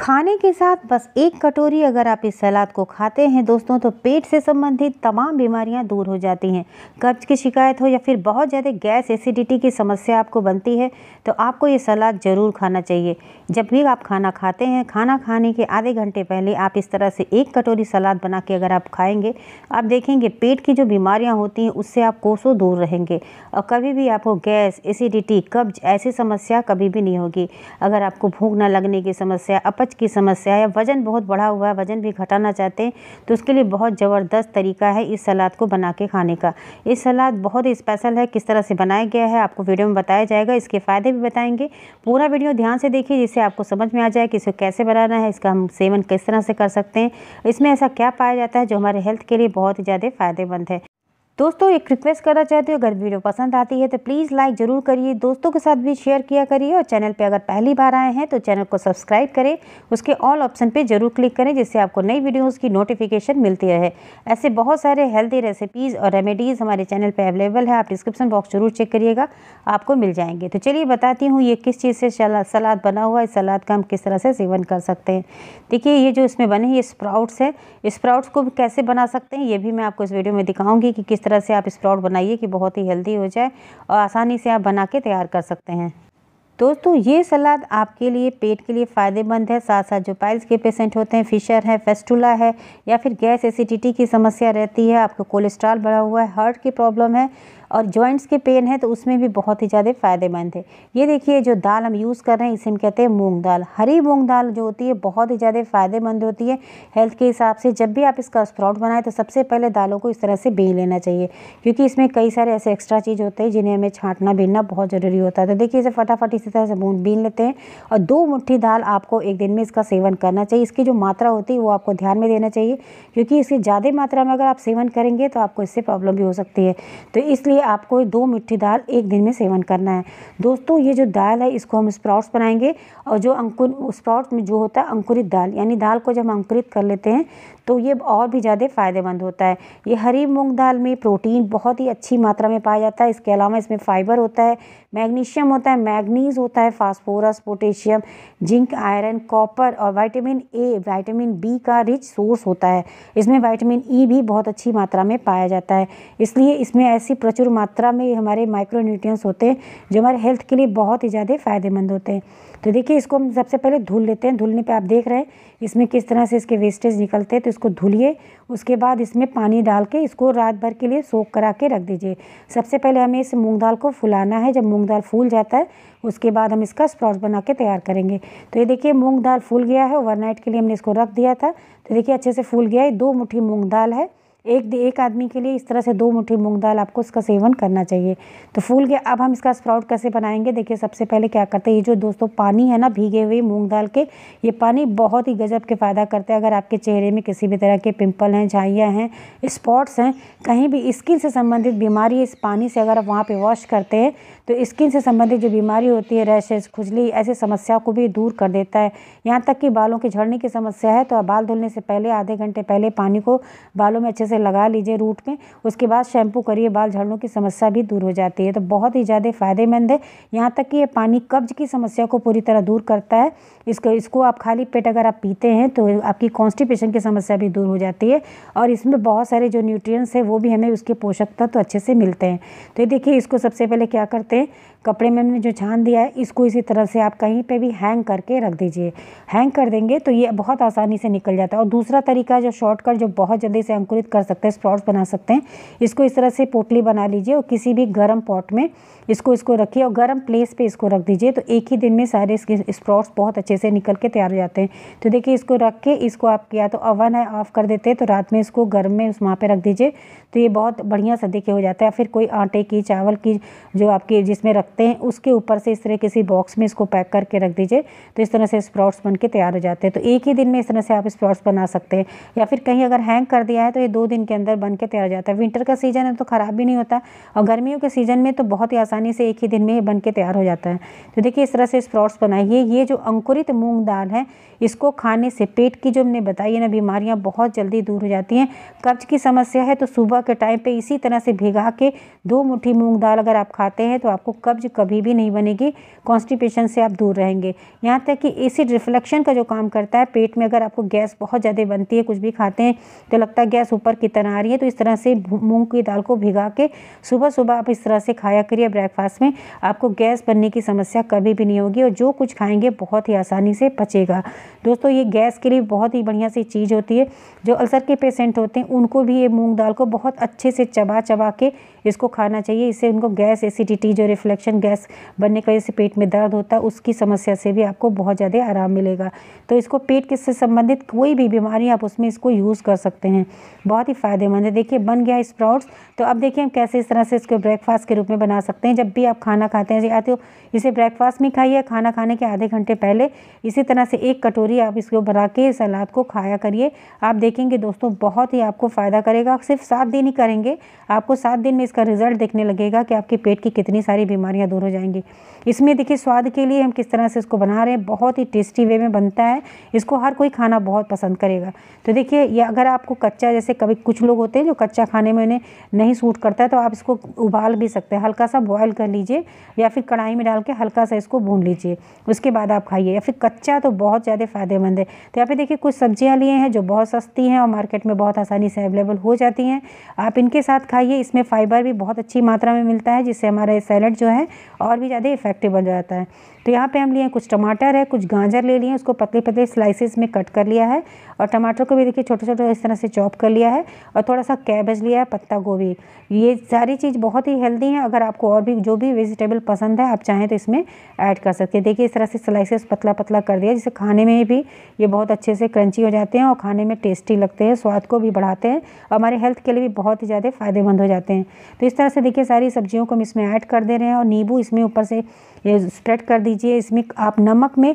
खाने के साथ बस एक कटोरी अगर आप इस सलाद को खाते हैं दोस्तों तो पेट से संबंधित तमाम बीमारियां दूर हो जाती हैं कब्ज की शिकायत हो या फिर बहुत ज़्यादा गैस एसिडिटी की समस्या आपको बनती है तो आपको ये सलाद ज़रूर खाना चाहिए जब भी आप खाना खाते हैं खाना खाने के आधे घंटे पहले आप इस तरह से एक कटोरी सलाद बना के अगर आप खाएँगे आप देखेंगे पेट की जो बीमारियाँ होती हैं उससे आप कोसों दूर रहेंगे और कभी भी आपको गैस एसिडिटी कब्ज ऐसी समस्या कभी भी नहीं होगी अगर आपको भूख न लगने की समस्या अपच कब्ज़ की समस्या है वज़न बहुत बढ़ा हुआ है वज़न भी घटाना चाहते हैं तो उसके लिए बहुत ज़बरदस्त तरीका है इस सलाद को बना के खाने का इस सलाद बहुत ही स्पेशल है किस तरह से बनाया गया है आपको वीडियो में बताया जाएगा इसके फ़ायदे भी बताएंगे पूरा वीडियो ध्यान से देखिए जिससे आपको समझ में आ जाए कि इसको कैसे बनाना है इसका हम सेवन किस तरह से कर सकते हैं इसमें ऐसा क्या पाया जाता है जो हमारे हेल्थ के लिए बहुत ही ज़्यादा फ़ायदेमंद है दोस्तों एक रिक्वेस्ट करना चाहती हूँ अगर वीडियो पसंद आती है तो प्लीज़ लाइक ज़रूर करिए दोस्तों के साथ भी शेयर किया करिए और चैनल पर अगर पहली बार आए हैं तो चैनल को सब्सक्राइब करें उसके ऑल ऑप्शन पर ज़रूर क्लिक करें जिससे आपको नई वीडियोज़ की नोटिफिकेशन मिलती रहे ऐसे बहुत सारे हेल्दी रेसिपीज़ और रेमेडीज़ हमारे चैनल पर अवेलेबल है आप डिस्क्रिप्शन बॉक्स जरूर चेक करिएगा आपको मिल जाएंगे तो चलिए बताती हूँ ये किस चीज़ से सलाद बना हुआ है सलाद का हम किस तरह से सेवन कर सकते हैं देखिए ये जो इसमें बने ये स्प्राउट्स है स्प्राउट्स को कैसे बना सकते हैं ये भी मैं आपको इस वीडियो में दिखाऊँगी कि किस तरह तरह से आप स्प्राउट बनाइए कि बहुत ही हेल्दी हो जाए और आसानी से आप बना के तैयार कर सकते हैं दोस्तों ये सलाद आपके लिए पेट के लिए फ़ायदेमंद है साथ साथ जो पाइल्स के पेशेंट होते हैं फिशर है फेस्टूला है या फिर गैस एसिडिटी की समस्या रहती है आपको कोलेस्ट्रॉल बढ़ा हुआ है हार्ट की प्रॉब्लम है और जॉइंट्स के पेन है तो उसमें भी बहुत ही ज़्यादा फ़ायदेमंद है ये देखिए जो दाल हम यूज़ कर रहे हैं इसे हम कहते हैं मूंग दाल हरी मूंग दाल जो होती है बहुत ही ज़्यादा फ़ायदेमंद होती है हेल्थ के हिसाब से जब भी आप इसका स्प्राउट बनाएं तो सबसे पहले दालों को इस तरह से बेच लेना चाहिए क्योंकि इसमें कई सारे ऐसे एक्स्ट्रा चीज़ होते हैं जिन्हें हमें छाँटना बीनना बहुत ज़रूरी होता है तो देखिए इसे फटाफट इसी तरह से मूँग बीन लेते हैं और दो मुठ्ठी दाल आपको एक दिन में इसका सेवन करना चाहिए इसकी जो मात्रा होती है वो आपको ध्यान में देना चाहिए क्योंकि इसकी ज़्यादा मात्रा में अगर आप सेवन करेंगे तो आपको इससे प्रॉब्लम भी हो सकती है तो इसलिए आपको दो मिट्टी दाल एक दिन में सेवन करना है दोस्तों ये जो दाल है इसको हम स्प्राउट्स बनाएंगे और जो अंकुर स्प्राउट्स में जो होता है अंकुरित दाल यानी दाल को जब हम अंकुरित कर लेते हैं तो ये और भी ज़्यादा फ़ायदेमंद होता है ये हरी मूँग दाल में प्रोटीन बहुत ही अच्छी मात्रा में पाया जाता है इसके अलावा इसमें फ़ाइबर होता है मैग्नीशियम होता है मैग्नीज होता है phosphorus potassium zinc iron copper और वाइटामिन ए वाइटामिन बी का रिच सोर्स होता है इसमें वाइटामिन ई e भी बहुत अच्छी मात्रा में पाया जाता है इसलिए इसमें ऐसी प्रचुर मात्रा में हमारे माइक्रोन्यूट्रियस होते हैं जो हमारे हेल्थ के लिए बहुत ही ज़्यादा फ़ायदेमंद होते हैं तो देखिए इसको हम सबसे पहले धुल लेते हैं धुलने पे आप देख रहे हैं इसमें किस तरह से इसके वेस्टेज निकलते हैं तो इसको धुलिए उसके बाद इसमें पानी डाल के इसको रात भर के लिए सोख करा के रख दीजिए सबसे पहले हमें इस मूँग दाल को फुलाना है जब मूँग मूंग दाल फूल जाता है उसके बाद हम इसका स्प्रॉच बना के तैयार करेंगे तो ये देखिए मूंग दाल फूल गया है ओवरनाइट के लिए हमने इसको रख दिया था तो देखिए अच्छे से फूल गया है दो मुठ्ठी मूंग दाल है एक एक आदमी के लिए इस तरह से दो मुट्ठी मूंग दाल आपको इसका सेवन करना चाहिए तो फूल के अब हम इसका स्प्राउट कैसे बनाएंगे देखिए सबसे पहले क्या करते हैं ये जो दोस्तों पानी है ना भीगे हुए मूंग दाल के ये पानी बहुत ही गजब के फ़ायदा करते हैं अगर आपके चेहरे में किसी भी तरह के पिंपल हैं झाइयाँ हैं स्पॉट्स हैं कहीं भी स्किन से संबंधित बीमारी इस पानी से अगर आप वहाँ पर वॉश करते हैं तो स्किन से संबंधित जो बीमारी होती है रैशेज खुजली ऐसी समस्या को भी दूर कर देता है यहाँ तक कि बालों के झड़ने की समस्या है तो आप बाल धुलने से पहले आधे घंटे पहले पानी को बालों में अच्छे से लगा लीजिए रूट में उसके बाद शैम्पू करिए बाल झड़नों की समस्या भी दूर हो जाती है तो बहुत ही ज़्यादा फ़ायदेमंद है यहाँ तक कि ये पानी कब्ज की समस्या को पूरी तरह दूर करता है इसको इसको आप खाली पेट अगर आप पीते हैं तो आपकी कॉन्स्टिपेशन की समस्या भी दूर हो जाती है और इसमें बहुत सारे जो न्यूट्रिएंट्स हैं वो भी हमें उसके पोषक तत्व अच्छे से मिलते हैं तो ये देखिए इसको सबसे पहले क्या करते हैं कपड़े में हमने जो छान दिया है इसको इसी तरह से आप कहीं पे भी हैंग करके रख दीजिए हैंग कर देंगे तो ये बहुत आसानी से निकल जाता है और दूसरा तरीका जो शॉर्टकट जो बहुत जल्दी से अंकुरित कर सकते हैं स्प्रॉट्स बना सकते हैं इसको इस तरह से पोटली बना लीजिए और किसी भी गर्म पॉट में इसको इसको रखिए और गर्म प्लेस पर इसको रख दीजिए तो एक ही दिन में सारे इसके स्प्रॉट्स बहुत अच्छे से निकल के तैयार हो जाते हैं तो देखिए इसको रख के इसको आप या तो अवन है ऑफ़ कर देते हैं तो रात में इसको गर्म में उस वहाँ पर रख दीजिए तो ये बहुत बढ़िया सा देखिए हो जाता है फिर कोई आटे की चावल की जो आपके जिसमें रख रखते हैं उसके ऊपर से इस तरह किसी बॉक्स में इसको पैक करके रख दीजिए तो इस तरह से स्प्राउट्स बन के तैयार हो जाते हैं तो एक ही दिन में इस तरह से आप स्प्राउट्स बना सकते हैं या फिर कहीं अगर हैंग कर दिया है तो ये दो दिन के अंदर बन के तैयार हो जाता है विंटर का सीज़न है तो ख़राब भी नहीं होता और गर्मियों के सीज़न में तो बहुत ही आसानी से एक ही दिन में ये बन के तैयार हो जाता है तो देखिए इस तरह से स्प्राउट्स बनाइए ये जो अंकुरित मूँग दाल है इसको खाने से पेट की जो हमने बताई है ना बीमारियाँ बहुत जल्दी दूर हो जाती हैं कब्ज की समस्या है तो सुबह के टाइम पर इसी तरह से भिगा के दो मुठ्ठी मूँग दाल अगर आप खाते हैं तो आपको कब्ज कब्ज कभी भी नहीं बनेगी कॉन्स्टिपेशन से आप दूर रहेंगे यहाँ तक कि एसिड रिफ्लेक्शन का जो काम करता है पेट में अगर आपको गैस बहुत ज़्यादा बनती है कुछ भी खाते हैं तो लगता है गैस ऊपर की तरह आ रही है तो इस तरह से मूँग की दाल को भिगा के सुबह सुबह आप इस तरह से खाया करिए ब्रेकफास्ट में आपको गैस बनने की समस्या कभी भी नहीं होगी और जो कुछ खाएंगे बहुत ही आसानी से पचेगा दोस्तों ये गैस के लिए बहुत ही बढ़िया सी चीज़ होती है जो अल्सर के पेशेंट होते हैं उनको भी ये मूँग दाल को बहुत अच्छे से चबा चबा के इसको खाना चाहिए इससे उनको गैस एसिडिटी जो रिफ्लेक्शन गैस बनने की वजह से पेट में दर्द होता है उसकी समस्या से भी आपको बहुत ज़्यादा आराम मिलेगा तो इसको पेट के संबंधित कोई भी बीमारी आप उसमें इसको यूज़ कर सकते हैं बहुत ही फ़ायदेमंद है देखिए बन गया स्प्राउट्स तो अब देखिए हम कैसे इस तरह से इसको ब्रेकफास्ट के रूप में बना सकते हैं जब भी आप खाना खाते हैं या तो इसे ब्रेकफास्ट में खाइए खाना खाने के आधे घंटे पहले इसी तरह से एक कटोरी आप इसको बना के सलाद को खाया करिए आप देखेंगे दोस्तों बहुत ही आपको फ़ायदा करेगा सिर्फ सात दिन ही करेंगे आपको सात दिन में इसका रिज़ल्ट देखने लगेगा कि आपके पेट की कितनी सारी बीमारियां दूर हो जाएंगी इसमें देखिए स्वाद के लिए हम किस तरह से इसको बना रहे हैं बहुत ही टेस्टी वे में बनता है इसको हर कोई खाना बहुत पसंद करेगा तो देखिए ये अगर आपको कच्चा जैसे कभी कुछ लोग होते हैं जो कच्चा खाने में उन्हें नहीं सूट करता है तो आप इसको उबाल भी सकते हैं हल्का सा बॉयल कर लीजिए या फिर कढ़ाई में डाल के हल्का सा इसको भून लीजिए उसके बाद आप खाइए या फिर कच्चा तो बहुत ज़्यादा फ़ायदेमंद है तो यहाँ पे देखिए कुछ सब्जियाँ लिए हैं जो बहुत सस्ती हैं और मार्केट में बहुत आसानी से अवेलेबल हो जाती हैं आप इनके साथ खाइए इसमें फाइबर फाइबर भी बहुत अच्छी मात्रा में मिलता है जिससे हमारा ये सैलड जो है और भी ज़्यादा इफेक्टिव बन जाता है तो यहाँ पे हम लिए कुछ टमाटर है कुछ गाजर ले लिए उसको पतले पतले स्लाइसिस में कट कर लिया है और टमाटर को भी देखिए छोटे छोटे इस तरह से चॉप कर लिया है और थोड़ा सा कैबेज लिया है पत्ता गोभी ये सारी चीज़ बहुत ही हेल्दी है अगर आपको और भी जो भी वेजिटेबल पसंद है आप चाहें तो इसमें ऐड कर सकते हैं देखिए इस तरह से स्लाइसेस पतला पतला कर दिया जिससे खाने में भी ये बहुत अच्छे से क्रंची हो जाते हैं और खाने में टेस्टी लगते हैं स्वाद को भी बढ़ाते हैं और हमारे हेल्थ के लिए भी बहुत ही ज़्यादा फ़ायदेमंद हो जाते हैं तो इस तरह से देखिए सारी सब्जियों को हम इसमें ऐड कर दे रहे हैं और नींबू इसमें ऊपर से स्प्रेड कर दिया दीजिए इसमें आप नमक में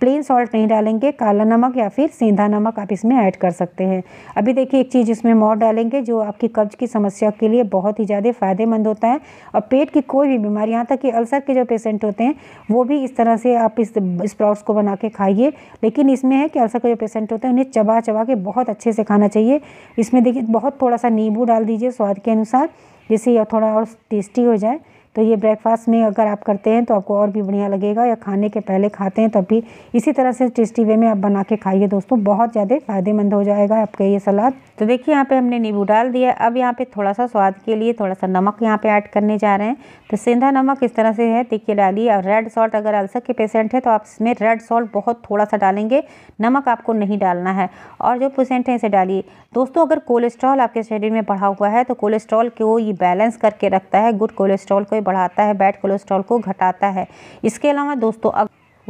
प्लेन सॉल्ट नहीं डालेंगे काला नमक या फिर सेंधा नमक आप इसमें ऐड कर सकते हैं अभी देखिए एक चीज़ इसमें मोर डालेंगे जो आपकी कब्ज की समस्या के लिए बहुत ही ज़्यादा फ़ायदेमंद होता है और पेट की कोई भी बीमारी यहाँ तक कि अल्सर के जो पेशेंट होते हैं वो भी इस तरह से आप इस स्प्राउट्स को बना के खाइए लेकिन इसमें है कि अल्सर के जो पेशेंट होते हैं उन्हें चबा चबा के बहुत अच्छे से खाना चाहिए इसमें देखिए बहुत थोड़ा सा नींबू डाल दीजिए स्वाद के अनुसार जिससे यह थोड़ा और टेस्टी हो जाए तो ये ब्रेकफास्ट में अगर आप करते हैं तो आपको और भी बढ़िया लगेगा या खाने के पहले खाते हैं तब भी इसी तरह से टेस्टी वे में आप बना के खाइए दोस्तों बहुत ज़्यादा फ़ायदेमंद हो जाएगा आपका ये सलाद तो देखिए यहाँ पे हमने नींबू डाल दिया अब यहाँ पे थोड़ा सा स्वाद के लिए थोड़ा सा नमक यहाँ पे ऐड करने जा रहे हैं तो सेंधा नमक इस तरह से है देखिए डालिए और रेड सॉल्ट अगर अल्सर के पेशेंट है तो आप इसमें रेड सॉल्ट बहुत थोड़ा सा डालेंगे नमक आपको नहीं डालना है और जो पेशेंट है इसे डालिए दोस्तों अगर कोलेस्ट्रॉल आपके शरीर में बढ़ा हुआ है तो कोलेस्ट्रॉल को ये बैलेंस करके रखता है गुड कोलेस्ट्रॉल को बढ़ाता है बैड कोलेस्ट्रॉल को घटाता है इसके अलावा दोस्तों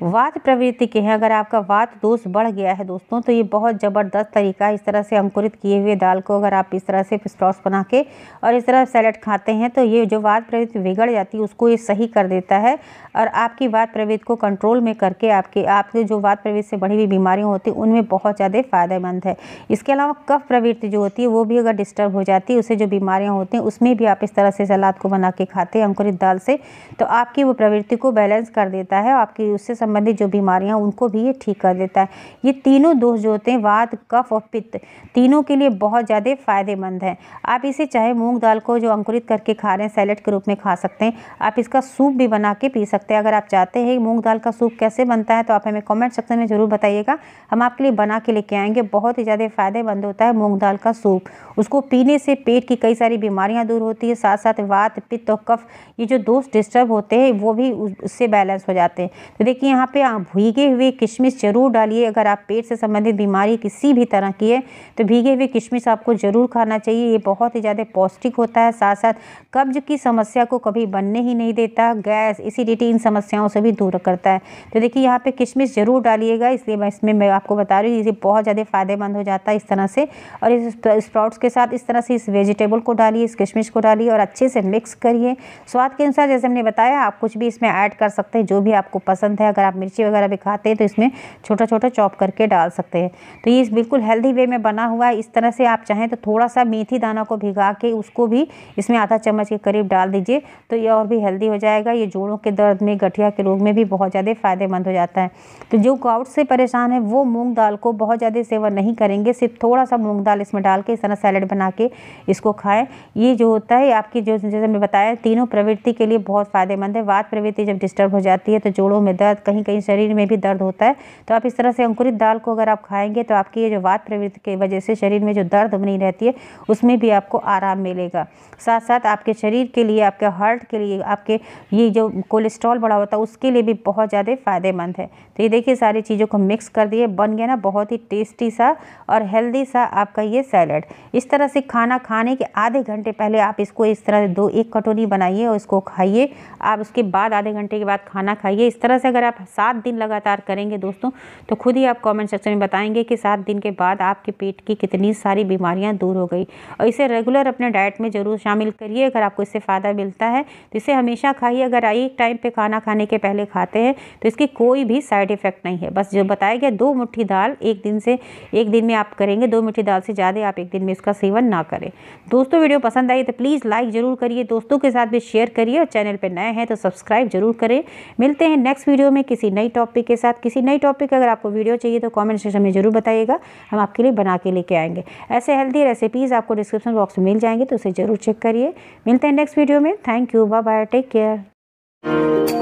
वात प्रवृत्ति के हैं अगर आपका वात दोष बढ़ गया है दोस्तों तो ये बहुत ज़बरदस्त तरीका है इस तरह से अंकुरित किए हुए दाल को अगर आप इस तरह से स्टॉस बना के और इस तरह सैलड खाते हैं तो ये जो वात प्रवृत्ति बिगड़ जाती है उसको ये सही कर देता है और आपकी वात प्रवृत्ति को कंट्रोल में करके आपके आपके जो वात प्रवृत्ति से बढ़ी हुई बीमारियाँ होती उनमें बहुत ज़्यादा फ़ायदेमंद है इसके अलावा कफ प्रवृत्ति जो होती है वो भी अगर डिस्टर्ब हो जाती है उसे जो बीमारियाँ होती हैं उसमें भी आप इस तरह से सलाद को बना के खाते हैं अंकुरित दाल से तो आपकी वो प्रवृत्ति को बैलेंस कर देता है आपकी उससे संबंधित जो बीमारियाँ उनको भी ये ठीक कर देता है ये तीनों दोष जो होते हैं वात कफ और पित्त तीनों के लिए बहुत ज़्यादा फ़ायदेमंद है आप इसे चाहे मूँग दाल को जो अंकुरित करके खा रहे हैं सैलड के रूप में खा सकते हैं आप इसका सूप भी बना के पी सकते हैं अगर आप चाहते हैं मूँग दाल का सूप कैसे बनता है तो आप हमें कॉमेंट सेक्शन में ज़रूर बताइएगा हम आपके लिए बना के लेके आएंगे बहुत ही ज़्यादा फ़ायदेमंद होता है मूँग दाल का सूप उसको पीने से पेट की कई सारी बीमारियाँ दूर होती है साथ साथ वात पित्त और कफ ये जो दोष डिस्टर्ब होते हैं वो भी उससे बैलेंस हो जाते हैं तो देखिए यहाँ पे आप भीगे हुए किशमिश ज़रूर डालिए अगर आप पेट से संबंधित बीमारी किसी भी तरह की है तो भीगे हुए किशमिश आपको ज़रूर खाना चाहिए ये बहुत ही ज़्यादा पौष्टिक होता है साथ साथ कब्ज की समस्या को कभी बनने ही नहीं देता गैस एसिडिटी इन समस्याओं से भी दूर करता है तो देखिए यहाँ पर किशमिश ज़रूर डालिएगा इसलिए मैं इसमें मैं आपको बता रही हूँ इसे बहुत ज़्यादा फ़ायदेमंद हो जाता है इस तरह से और इस स्प्राउट्स के साथ इस तरह से इस वेजिटेबल को डालिए इस किशमिश को डालिए और अच्छे से मिक्स करिए स्वाद के अनुसार जैसे हमने बताया आप कुछ भी इसमें ऐड कर सकते हैं जो भी आपको पसंद है अगर आप मिर्ची वगैरह भी खाते हैं तो इसमें छोटा छोटा चॉप करके डाल सकते हैं तो ये बिल्कुल हेल्दी वे में बना हुआ है इस तरह से आप चाहें तो थोड़ा सा मेथी दाना को भिगा के उसको भी इसमें आधा चम्मच के करीब डाल दीजिए तो ये और भी हेल्दी हो जाएगा ये जोड़ों के दर्द में गठिया के रोग में भी बहुत ज़्यादा फ़ायदेमंद हो जाता है तो जो गाउट से परेशान है वो मूँग दाल को बहुत ज़्यादा सेवन नहीं करेंगे सिर्फ थोड़ा सा मूँग दाल इसमें डाल के इस तरह सैलड बना के इसको खाएँ ये जो होता है आपकी जो जैसे मैं बताया तीनों प्रवृत्ति के लिए बहुत फ़ायदेमंद है वात प्रवृत्ति जब डिस्टर्ब हो जाती है तो जोड़ों में दर्द कहीं कहीं शरीर में भी दर्द होता है तो आप इस तरह से अंकुरित दाल को अगर आप खाएंगे तो आपकी ये जो वात प्रवृत्ति की वजह से शरीर में जो दर्द बनी रहती है उसमें भी आपको आराम मिलेगा साथ साथ आपके शरीर के लिए आपके हार्ट के लिए आपके ये जो कोलेस्ट्रॉल बढ़ा होता है उसके लिए भी बहुत ज़्यादा फ़ायदेमंद है तो ये देखिए सारी चीज़ों को मिक्स कर दिए बन गया ना बहुत ही टेस्टी सा और हेल्दी सा आपका ये सैलड इस तरह से खाना खाने के आधे घंटे पहले आप इसको इस तरह से दो एक कटोरी बनाइए और इसको खाइए आप उसके बाद आधे घंटे के बाद खाना खाइए इस तरह से अगर आप सात दिन लगातार करेंगे दोस्तों तो खुद ही आप कमेंट सेक्शन में बताएंगे कि सात दिन के बाद आपके पेट की कितनी सारी बीमारियां दूर हो गई और इसे रेगुलर अपने डाइट में ज़रूर शामिल करिए अगर आपको इससे फ़ायदा मिलता है तो इसे हमेशा खाइए अगर एक टाइम पर खाना खाने के पहले खाते हैं तो इसकी कोई भी साइड इफ़ेक्ट नहीं है बस जो बताया गया दो मुठ्ठी दाल एक दिन से एक दिन में आप करेंगे दो मुठ्ठी दाल से ज़्यादा आप एक दिन में इसका सेवन ना करें दोस्तों वीडियो पसंद आई तो प्लीज़ लाइक ज़रूर करिए दोस्तों के साथ भी शेयर करिए और चैनल पर नए हैं तो सब्सक्राइब ज़रूर करें मिलते हैं नेक्स्ट वीडियो में किसी नई टॉपिक के साथ किसी नई टॉपिक अगर आपको वीडियो चाहिए तो कमेंट सेक्शन में ज़रूर बताइएगा हम आपके लिए बना के लेके आएंगे ऐसे हेल्दी रेसिपीज़ आपको डिस्क्रिप्शन बॉक्स में मिल जाएंगे तो उसे ज़रूर चेक करिए मिलते हैं नेक्स्ट वीडियो में thank you bye bye take care